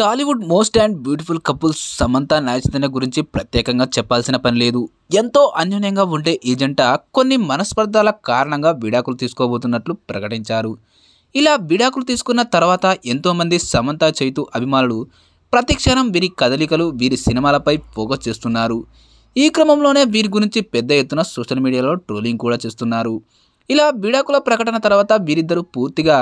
Tollywood most and beautiful couple Samantha Naga Chaitanya గురించి ప్రత్యేకంగా చెప్పాల్సిన పని లేదు ఎంతో అన్యోన్యంగా ఉండే ఈ జంట కొన్ని మనస్పర్ధాల కారణంగా విడాకులు తీసుకోబోతున్నట్లు ప్రకటించారు ఇలా విడాకులు తీసుకున్న తర్వాత ఎంతోమంది సమంత చైతు అభిమానులు ప్రతిక్షణం వీరి కదలికలు వీరి సినిమాలపై ఫోకస్ చేస్తున్నారు ఈ క్రమంలోనే వీరి గురించి పెద్ద ఎత్తున సోషల్ మీడియాలో ట్రోలింగ్ కూడా చేస్తున్నారు ఇలా విడాకుల ప్రకటన తర్వాత వీరిద్దరూ పూర్తిగా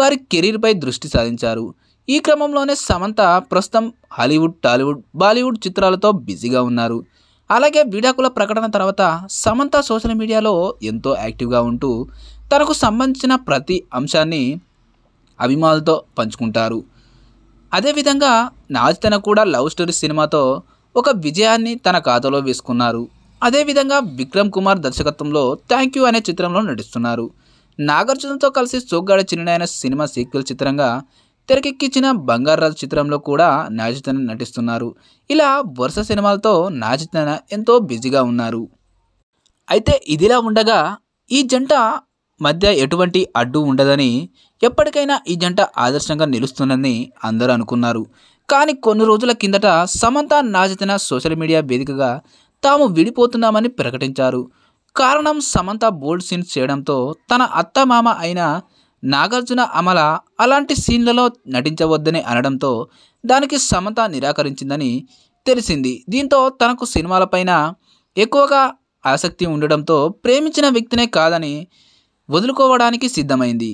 వారి కెరీర్పై దృష్టి సారించారు ఈ క్రమంలోనే సమంత ప్రస్తుతం హాలీవుడ్ టాలీవుడ్ బాలీవుడ్ చిత్రాలతో బిజీగా ఉన్నారు అలాగే విడాకుల ప్రకటన తర్వాత సమంత సోషల్ మీడియాలో ఎంతో యాక్టివ్గా ఉంటూ తనకు సంబంధించిన ప్రతి అంశాన్ని అభిమానులతో పంచుకుంటారు అదేవిధంగా నాజితన కూడా లవ్ స్టోరీ సినిమాతో ఒక విజయాన్ని తన ఖాతాలో వేసుకున్నారు అదేవిధంగా విక్రమ్ కుమార్ దర్శకత్వంలో థ్యాంక్ యూ అనే చిత్రంలో నటిస్తున్నారు నాగార్జునతో కలిసి చోగ్గాడ చిన్న సినిమా సీక్వెల్ చిత్రంగా తెరకెక్కించిన బంగారరాజు చిత్రంలో కూడా నాజితన నటిస్తున్నారు ఇలా వరుస సినిమాలతో నాజితన ఎంతో బిజీగా ఉన్నారు అయితే ఇదిలా ఉండగా ఈ జంట మధ్య ఎటువంటి అడ్డు ఉండదని ఎప్పటికైనా ఈ జంట ఆదర్శంగా నిలుస్తుందని అందరూ అనుకున్నారు కానీ కొన్ని రోజుల కిందట సమంత నాజితన సోషల్ మీడియా వేదికగా తాము విడిపోతున్నామని ప్రకటించారు కారణం సమంత బోల్డ్ సీన్స్ చేయడంతో తన అత్తమామ అయిన నాగార్జున అమల అలాంటి సీన్లలో నటించవద్దని అనడంతో దానికి సమత నిరాకరించిందని తెలిసింది దీంతో తనకు సినిమాలపైన ఎక్కువగా ఆసక్తి ఉండడంతో ప్రేమించిన వ్యక్తినే కాదని వదులుకోవడానికి సిద్ధమైంది